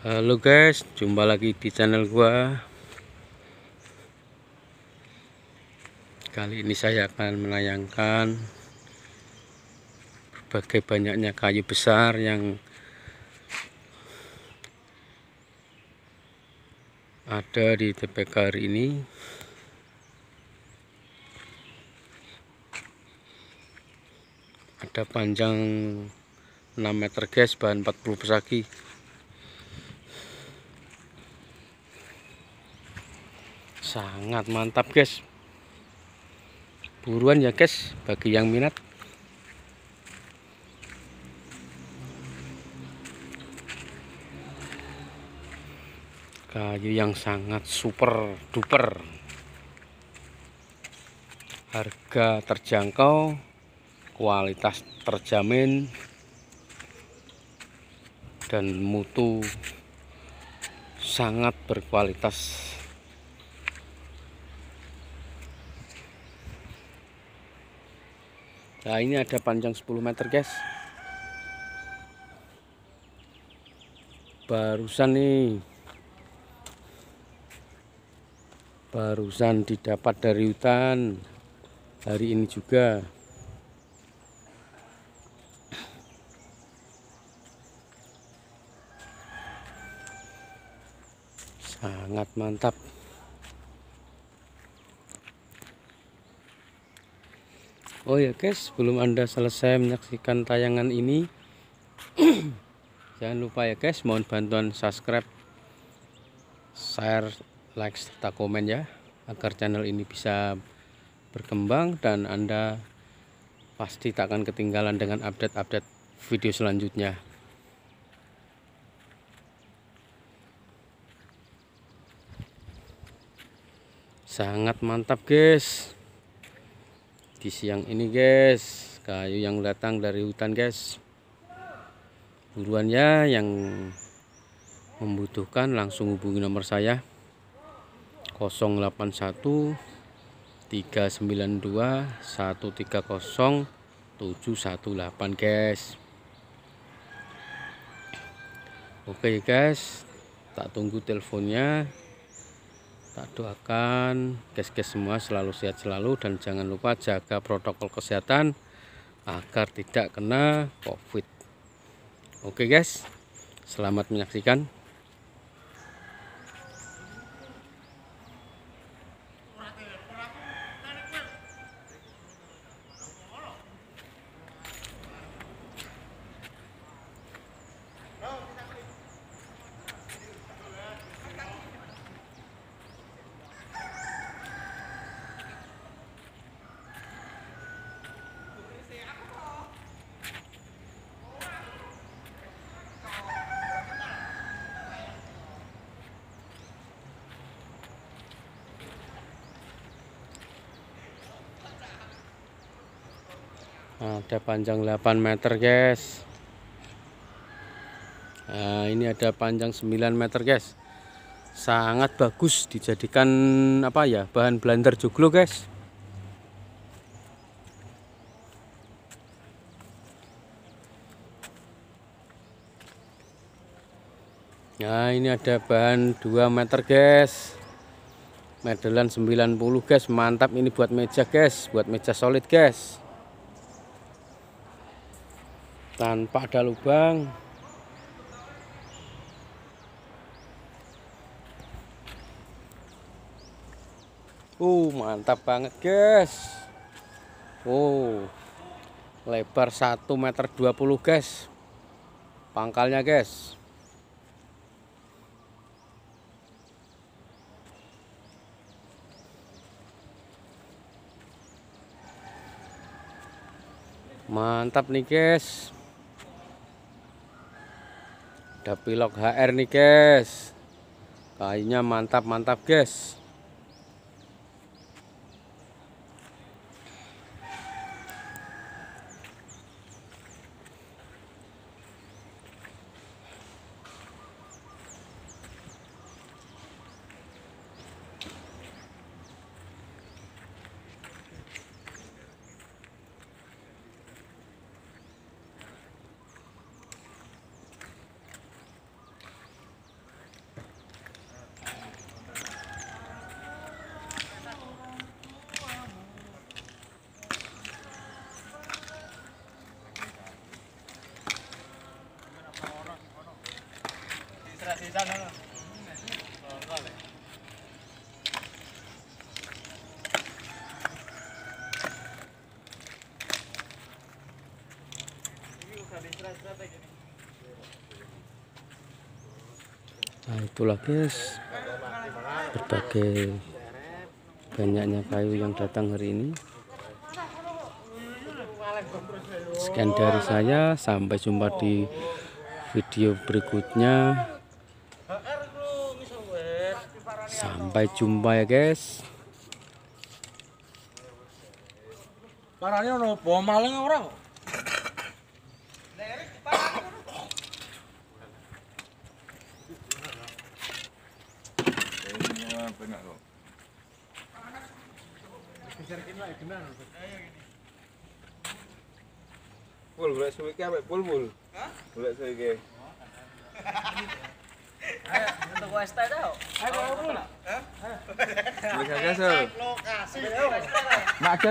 Halo guys, jumpa lagi di channel gua. Kali ini saya akan menayangkan berbagai banyaknya kayu besar yang ada di TPK hari ini. Ada panjang 6 meter guys, bahan 40 pesaki. sangat mantap guys buruan ya guys bagi yang minat kayu yang sangat super duper harga terjangkau kualitas terjamin dan mutu sangat berkualitas Nah ini ada panjang 10 meter guys Barusan nih Barusan didapat dari hutan Hari ini juga Sangat mantap Oh ya guys, sebelum Anda selesai menyaksikan tayangan ini, jangan lupa ya guys, mohon bantuan subscribe, share, like, serta komen ya, agar channel ini bisa berkembang dan Anda pasti tak akan ketinggalan dengan update-update video selanjutnya. Sangat mantap guys di siang ini guys kayu yang datang dari hutan guys buruannya yang membutuhkan langsung hubungi nomor saya 081 392 130 718 guys Oke guys tak tunggu teleponnya tak doakan guys-guys semua selalu sehat selalu dan jangan lupa jaga protokol kesehatan agar tidak kena covid oke guys selamat menyaksikan ada panjang 8 meter guys nah, ini ada panjang 9 meter guys sangat bagus dijadikan apa ya bahan blender joglo guys Nah ini ada bahan 2 meter guys Medelan 90 guys Mantap ini buat meja guys Buat meja solid guys tanpa ada lubang uh mantap banget guys Uh, lebar 1 meter 20 guys pangkalnya guys mantap nih guys ada pilok HR nih guys Kayaknya mantap-mantap guys Nah itulah guys Berbagai Banyaknya kayu yang datang hari ini Sekian dari saya Sampai jumpa di video berikutnya sampai jumpa ya guys parane ono bom maling ya, ora kok Pul, boleh suwi ke apa? Pul, pul. Boleh suwi ke. Untuk Westa tau. Ayo, ayo, ayo. Bisa kesel. Lokasi.